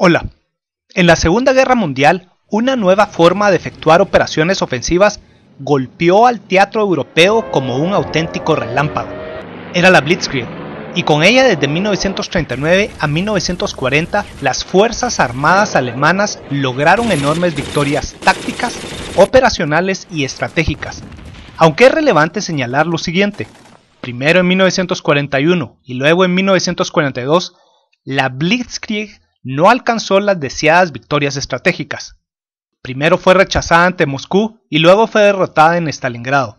Hola. En la Segunda Guerra Mundial, una nueva forma de efectuar operaciones ofensivas golpeó al teatro europeo como un auténtico relámpago. Era la Blitzkrieg, y con ella desde 1939 a 1940 las Fuerzas Armadas alemanas lograron enormes victorias tácticas, operacionales y estratégicas. Aunque es relevante señalar lo siguiente, primero en 1941 y luego en 1942, la Blitzkrieg no alcanzó las deseadas victorias estratégicas. Primero fue rechazada ante Moscú y luego fue derrotada en Stalingrado.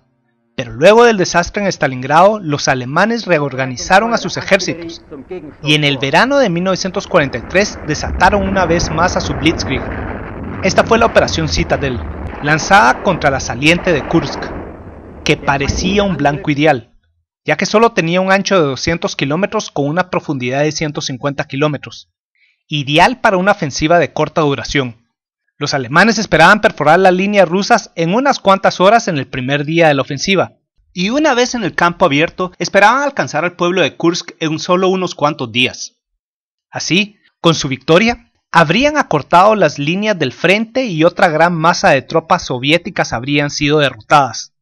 Pero luego del desastre en Stalingrado, los alemanes reorganizaron a sus ejércitos y en el verano de 1943 desataron una vez más a su Blitzkrieg. Esta fue la operación Citadel, lanzada contra la saliente de Kursk, que parecía un blanco ideal, ya que solo tenía un ancho de 200 kilómetros con una profundidad de 150 kilómetros ideal para una ofensiva de corta duración. Los alemanes esperaban perforar las líneas rusas en unas cuantas horas en el primer día de la ofensiva, y una vez en el campo abierto esperaban alcanzar al pueblo de Kursk en solo unos cuantos días. Así, con su victoria, habrían acortado las líneas del frente y otra gran masa de tropas soviéticas habrían sido derrotadas.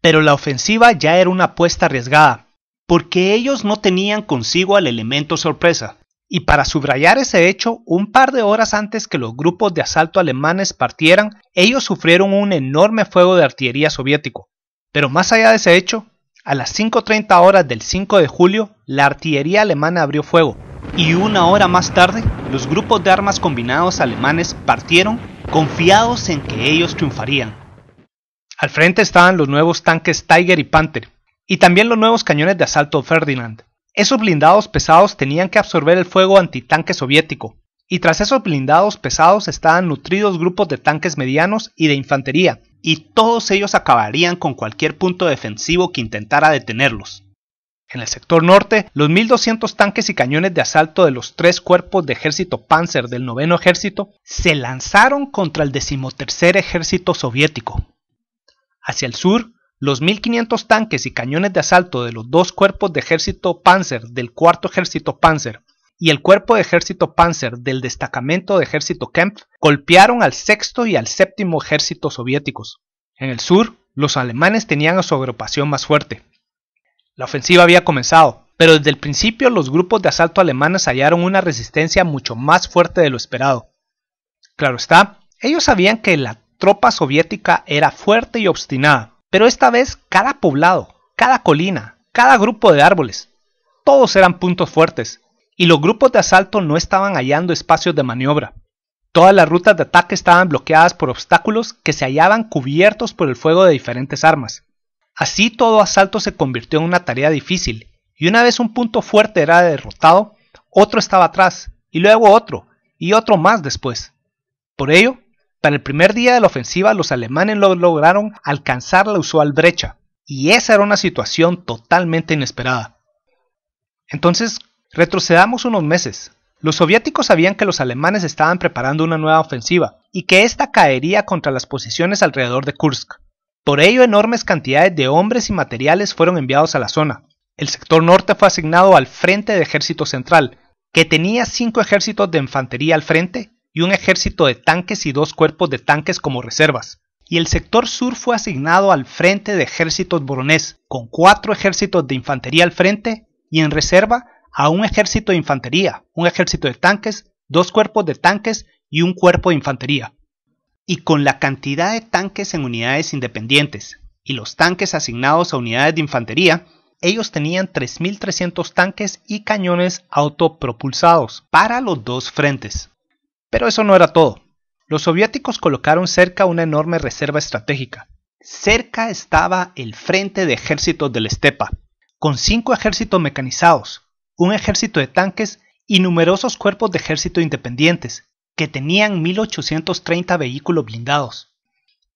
Pero la ofensiva ya era una apuesta arriesgada, porque ellos no tenían consigo al elemento sorpresa y para subrayar ese hecho, un par de horas antes que los grupos de asalto alemanes partieran, ellos sufrieron un enorme fuego de artillería soviético. Pero más allá de ese hecho, a las 5.30 horas del 5 de julio, la artillería alemana abrió fuego, y una hora más tarde, los grupos de armas combinados alemanes partieron confiados en que ellos triunfarían. Al frente estaban los nuevos tanques Tiger y Panther, y también los nuevos cañones de asalto Ferdinand. Esos blindados pesados tenían que absorber el fuego antitanque soviético, y tras esos blindados pesados estaban nutridos grupos de tanques medianos y de infantería, y todos ellos acabarían con cualquier punto defensivo que intentara detenerlos. En el sector norte, los 1.200 tanques y cañones de asalto de los tres cuerpos de ejército Panzer del noveno ejército se lanzaron contra el decimotercer ejército soviético. Hacia el sur, los 1.500 tanques y cañones de asalto de los dos cuerpos de ejército Panzer del cuarto ejército Panzer y el cuerpo de ejército Panzer del destacamento de ejército Kempf golpearon al sexto y al séptimo ejército soviéticos. En el sur, los alemanes tenían a su agrupación más fuerte. La ofensiva había comenzado, pero desde el principio los grupos de asalto alemanes hallaron una resistencia mucho más fuerte de lo esperado. Claro está, ellos sabían que la tropa soviética era fuerte y obstinada, pero esta vez cada poblado, cada colina, cada grupo de árboles, todos eran puntos fuertes, y los grupos de asalto no estaban hallando espacios de maniobra. Todas las rutas de ataque estaban bloqueadas por obstáculos que se hallaban cubiertos por el fuego de diferentes armas. Así todo asalto se convirtió en una tarea difícil, y una vez un punto fuerte era derrotado, otro estaba atrás, y luego otro, y otro más después. Por ello, para el primer día de la ofensiva, los alemanes lo lograron alcanzar la usual brecha, y esa era una situación totalmente inesperada. Entonces, retrocedamos unos meses. Los soviéticos sabían que los alemanes estaban preparando una nueva ofensiva y que ésta caería contra las posiciones alrededor de Kursk. Por ello, enormes cantidades de hombres y materiales fueron enviados a la zona. El sector norte fue asignado al Frente de Ejército Central, que tenía cinco ejércitos de infantería al frente y un ejército de tanques y dos cuerpos de tanques como reservas. Y el sector sur fue asignado al frente de ejércitos boronés, con cuatro ejércitos de infantería al frente y en reserva a un ejército de infantería, un ejército de tanques, dos cuerpos de tanques y un cuerpo de infantería. Y con la cantidad de tanques en unidades independientes y los tanques asignados a unidades de infantería, ellos tenían 3.300 tanques y cañones autopropulsados para los dos frentes. Pero eso no era todo. Los soviéticos colocaron cerca una enorme reserva estratégica. Cerca estaba el Frente de Ejércitos de la Estepa, con cinco ejércitos mecanizados, un ejército de tanques y numerosos cuerpos de ejército independientes, que tenían 1.830 vehículos blindados.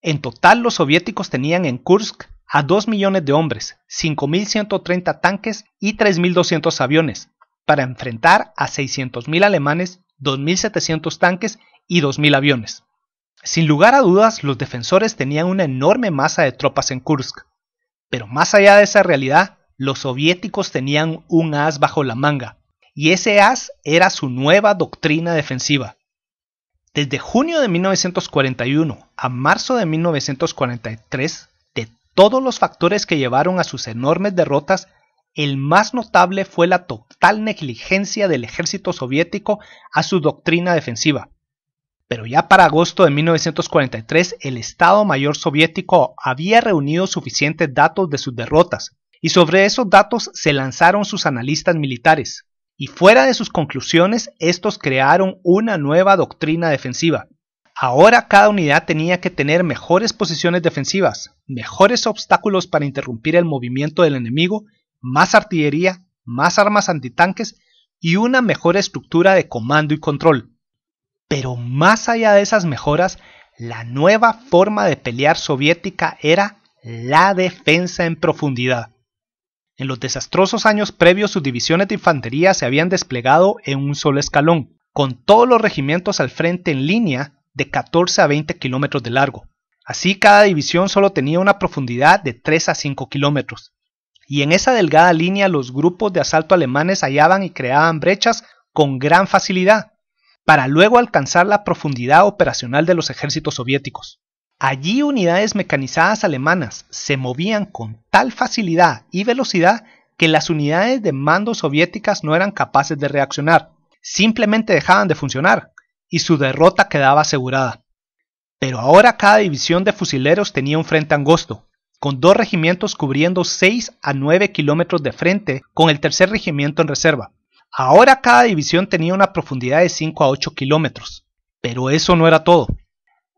En total los soviéticos tenían en Kursk a 2 millones de hombres, 5.130 tanques y 3.200 aviones, para enfrentar a 600.000 alemanes 2.700 tanques y 2.000 aviones. Sin lugar a dudas, los defensores tenían una enorme masa de tropas en Kursk. Pero más allá de esa realidad, los soviéticos tenían un as bajo la manga, y ese as era su nueva doctrina defensiva. Desde junio de 1941 a marzo de 1943, de todos los factores que llevaron a sus enormes derrotas el más notable fue la total negligencia del ejército soviético a su doctrina defensiva. Pero ya para agosto de 1943 el Estado Mayor soviético había reunido suficientes datos de sus derrotas, y sobre esos datos se lanzaron sus analistas militares. Y fuera de sus conclusiones, estos crearon una nueva doctrina defensiva. Ahora cada unidad tenía que tener mejores posiciones defensivas, mejores obstáculos para interrumpir el movimiento del enemigo más artillería, más armas antitanques y una mejor estructura de comando y control. Pero más allá de esas mejoras, la nueva forma de pelear soviética era la defensa en profundidad. En los desastrosos años previos sus divisiones de infantería se habían desplegado en un solo escalón, con todos los regimientos al frente en línea de 14 a 20 kilómetros de largo. Así cada división solo tenía una profundidad de 3 a 5 kilómetros y en esa delgada línea los grupos de asalto alemanes hallaban y creaban brechas con gran facilidad, para luego alcanzar la profundidad operacional de los ejércitos soviéticos. Allí unidades mecanizadas alemanas se movían con tal facilidad y velocidad que las unidades de mando soviéticas no eran capaces de reaccionar, simplemente dejaban de funcionar, y su derrota quedaba asegurada. Pero ahora cada división de fusileros tenía un frente angosto, con dos regimientos cubriendo 6 a 9 kilómetros de frente, con el tercer regimiento en reserva. Ahora cada división tenía una profundidad de 5 a 8 kilómetros, pero eso no era todo.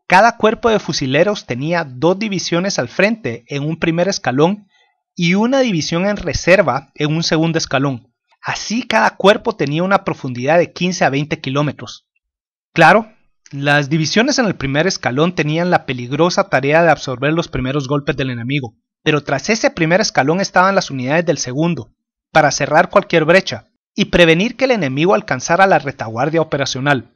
Cada cuerpo de fusileros tenía dos divisiones al frente en un primer escalón y una división en reserva en un segundo escalón. Así cada cuerpo tenía una profundidad de 15 a 20 kilómetros. Claro, las divisiones en el primer escalón tenían la peligrosa tarea de absorber los primeros golpes del enemigo, pero tras ese primer escalón estaban las unidades del segundo, para cerrar cualquier brecha y prevenir que el enemigo alcanzara la retaguardia operacional.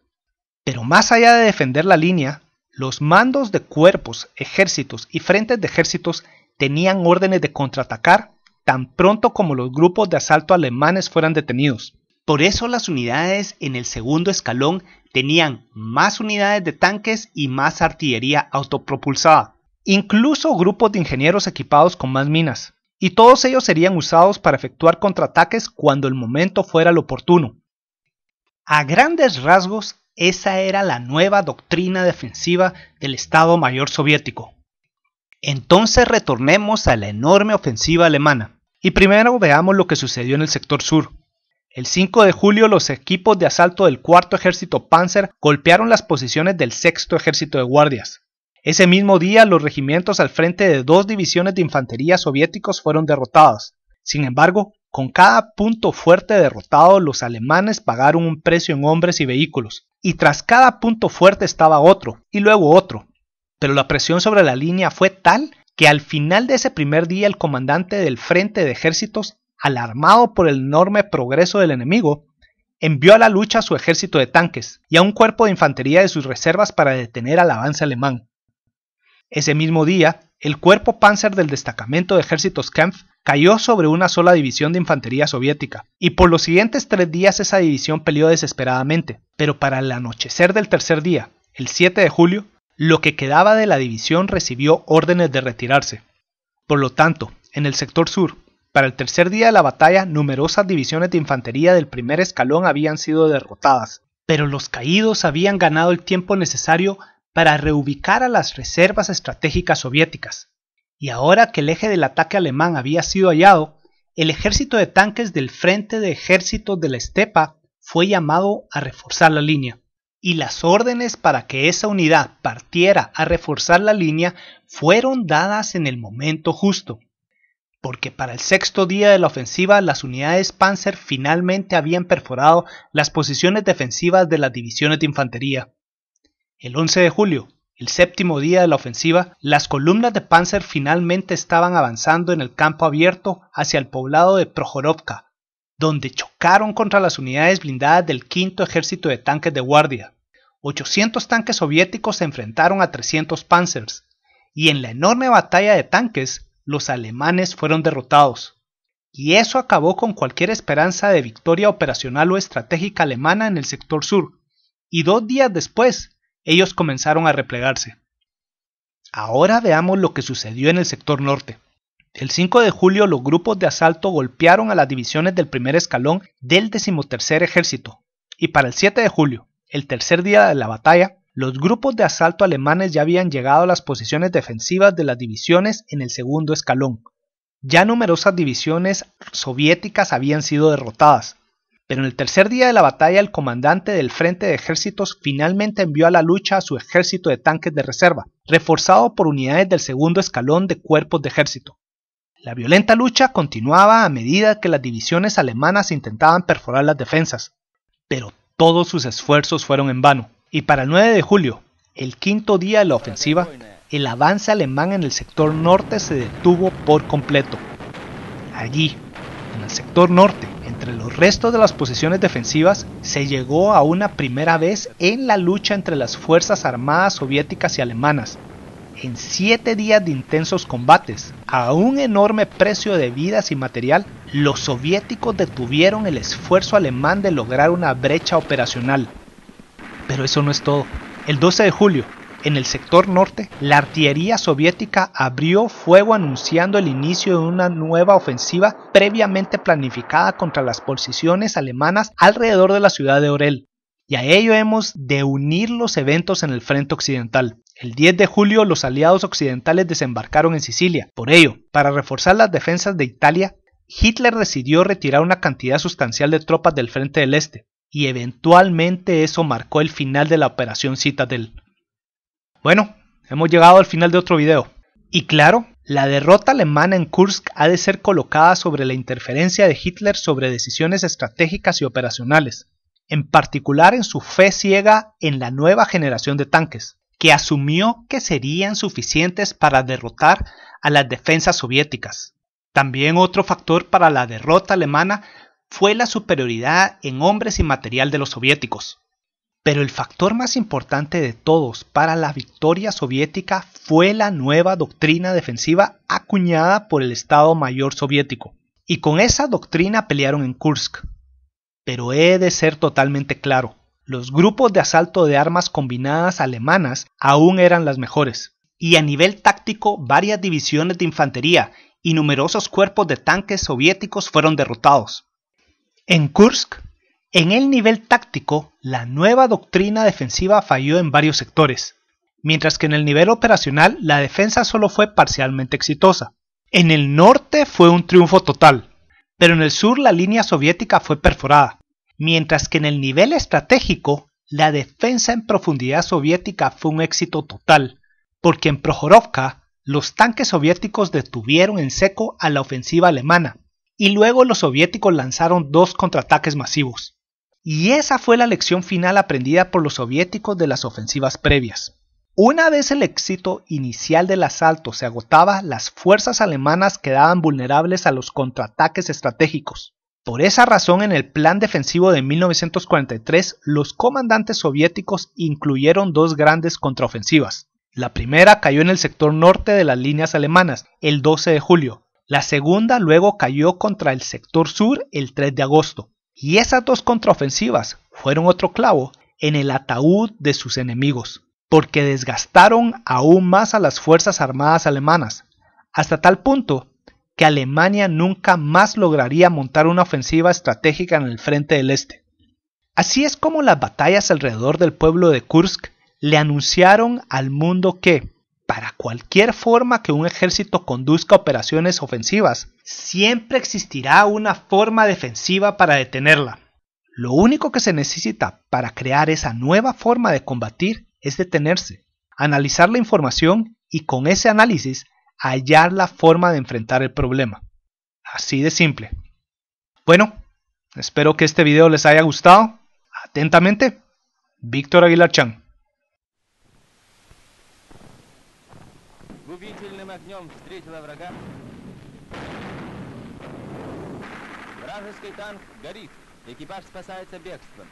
Pero más allá de defender la línea, los mandos de cuerpos, ejércitos y frentes de ejércitos tenían órdenes de contraatacar tan pronto como los grupos de asalto alemanes fueran detenidos. Por eso las unidades en el segundo escalón tenían más unidades de tanques y más artillería autopropulsada, incluso grupos de ingenieros equipados con más minas, y todos ellos serían usados para efectuar contraataques cuando el momento fuera lo oportuno. A grandes rasgos, esa era la nueva doctrina defensiva del Estado Mayor soviético. Entonces retornemos a la enorme ofensiva alemana, y primero veamos lo que sucedió en el sector sur. El 5 de julio los equipos de asalto del Cuarto Ejército Panzer golpearon las posiciones del Sexto Ejército de Guardias. Ese mismo día los regimientos al frente de dos divisiones de infantería soviéticos fueron derrotados. Sin embargo, con cada punto fuerte derrotado los alemanes pagaron un precio en hombres y vehículos, y tras cada punto fuerte estaba otro, y luego otro. Pero la presión sobre la línea fue tal que al final de ese primer día el comandante del frente de ejércitos alarmado por el enorme progreso del enemigo, envió a la lucha a su ejército de tanques y a un cuerpo de infantería de sus reservas para detener al avance alemán. Ese mismo día, el cuerpo panzer del destacamento de ejércitos Kampf cayó sobre una sola división de infantería soviética, y por los siguientes tres días esa división peleó desesperadamente, pero para el anochecer del tercer día, el 7 de julio, lo que quedaba de la división recibió órdenes de retirarse. Por lo tanto, en el sector sur, para el tercer día de la batalla, numerosas divisiones de infantería del primer escalón habían sido derrotadas, pero los caídos habían ganado el tiempo necesario para reubicar a las reservas estratégicas soviéticas. Y ahora que el eje del ataque alemán había sido hallado, el ejército de tanques del Frente de ejército de la Estepa fue llamado a reforzar la línea, y las órdenes para que esa unidad partiera a reforzar la línea fueron dadas en el momento justo porque para el sexto día de la ofensiva las unidades Panzer finalmente habían perforado las posiciones defensivas de las divisiones de infantería. El 11 de julio, el séptimo día de la ofensiva, las columnas de Panzer finalmente estaban avanzando en el campo abierto hacia el poblado de Prohorovka, donde chocaron contra las unidades blindadas del quinto ejército de tanques de guardia. 800 tanques soviéticos se enfrentaron a 300 Panzers, y en la enorme batalla de tanques los alemanes fueron derrotados, y eso acabó con cualquier esperanza de victoria operacional o estratégica alemana en el sector sur, y dos días después ellos comenzaron a replegarse. Ahora veamos lo que sucedió en el sector norte. El 5 de julio los grupos de asalto golpearon a las divisiones del primer escalón del decimotercer ejército, y para el 7 de julio, el tercer día de la batalla, los grupos de asalto alemanes ya habían llegado a las posiciones defensivas de las divisiones en el segundo escalón. Ya numerosas divisiones soviéticas habían sido derrotadas, pero en el tercer día de la batalla el comandante del Frente de Ejércitos finalmente envió a la lucha a su ejército de tanques de reserva, reforzado por unidades del segundo escalón de cuerpos de ejército. La violenta lucha continuaba a medida que las divisiones alemanas intentaban perforar las defensas, pero todos sus esfuerzos fueron en vano. Y para el 9 de julio, el quinto día de la ofensiva, el avance alemán en el sector norte se detuvo por completo. Allí, en el sector norte, entre los restos de las posiciones defensivas, se llegó a una primera vez en la lucha entre las Fuerzas Armadas soviéticas y alemanas. En siete días de intensos combates, a un enorme precio de vidas y material, los soviéticos detuvieron el esfuerzo alemán de lograr una brecha operacional pero eso no es todo. El 12 de julio, en el sector norte, la artillería soviética abrió fuego anunciando el inicio de una nueva ofensiva previamente planificada contra las posiciones alemanas alrededor de la ciudad de Orel. Y a ello hemos de unir los eventos en el frente occidental. El 10 de julio los aliados occidentales desembarcaron en Sicilia. Por ello, para reforzar las defensas de Italia, Hitler decidió retirar una cantidad sustancial de tropas del frente del este, y eventualmente eso marcó el final de la operación Citadel. Bueno, hemos llegado al final de otro video. Y claro, la derrota alemana en Kursk ha de ser colocada sobre la interferencia de Hitler sobre decisiones estratégicas y operacionales, en particular en su fe ciega en la nueva generación de tanques, que asumió que serían suficientes para derrotar a las defensas soviéticas. También otro factor para la derrota alemana fue la superioridad en hombres y material de los soviéticos. Pero el factor más importante de todos para la victoria soviética fue la nueva doctrina defensiva acuñada por el Estado Mayor soviético, y con esa doctrina pelearon en Kursk. Pero he de ser totalmente claro, los grupos de asalto de armas combinadas alemanas aún eran las mejores, y a nivel táctico varias divisiones de infantería y numerosos cuerpos de tanques soviéticos fueron derrotados. En Kursk, en el nivel táctico, la nueva doctrina defensiva falló en varios sectores, mientras que en el nivel operacional la defensa solo fue parcialmente exitosa. En el norte fue un triunfo total, pero en el sur la línea soviética fue perforada, mientras que en el nivel estratégico la defensa en profundidad soviética fue un éxito total, porque en Prohorovka los tanques soviéticos detuvieron en seco a la ofensiva alemana y luego los soviéticos lanzaron dos contraataques masivos. Y esa fue la lección final aprendida por los soviéticos de las ofensivas previas. Una vez el éxito inicial del asalto se agotaba, las fuerzas alemanas quedaban vulnerables a los contraataques estratégicos. Por esa razón, en el plan defensivo de 1943, los comandantes soviéticos incluyeron dos grandes contraofensivas. La primera cayó en el sector norte de las líneas alemanas, el 12 de julio, la segunda luego cayó contra el sector sur el 3 de agosto. Y esas dos contraofensivas fueron otro clavo en el ataúd de sus enemigos, porque desgastaron aún más a las Fuerzas Armadas alemanas, hasta tal punto que Alemania nunca más lograría montar una ofensiva estratégica en el frente del este. Así es como las batallas alrededor del pueblo de Kursk le anunciaron al mundo que, para cualquier forma que un ejército conduzca operaciones ofensivas. Siempre existirá una forma defensiva para detenerla. Lo único que se necesita para crear esa nueva forma de combatir es detenerse, analizar la información y con ese análisis hallar la forma de enfrentar el problema. Así de simple. Bueno, espero que este video les haya gustado. Atentamente, Víctor Aguilar Chan. встретила врага. Вражеский танк горит. Экипаж спасается бегством.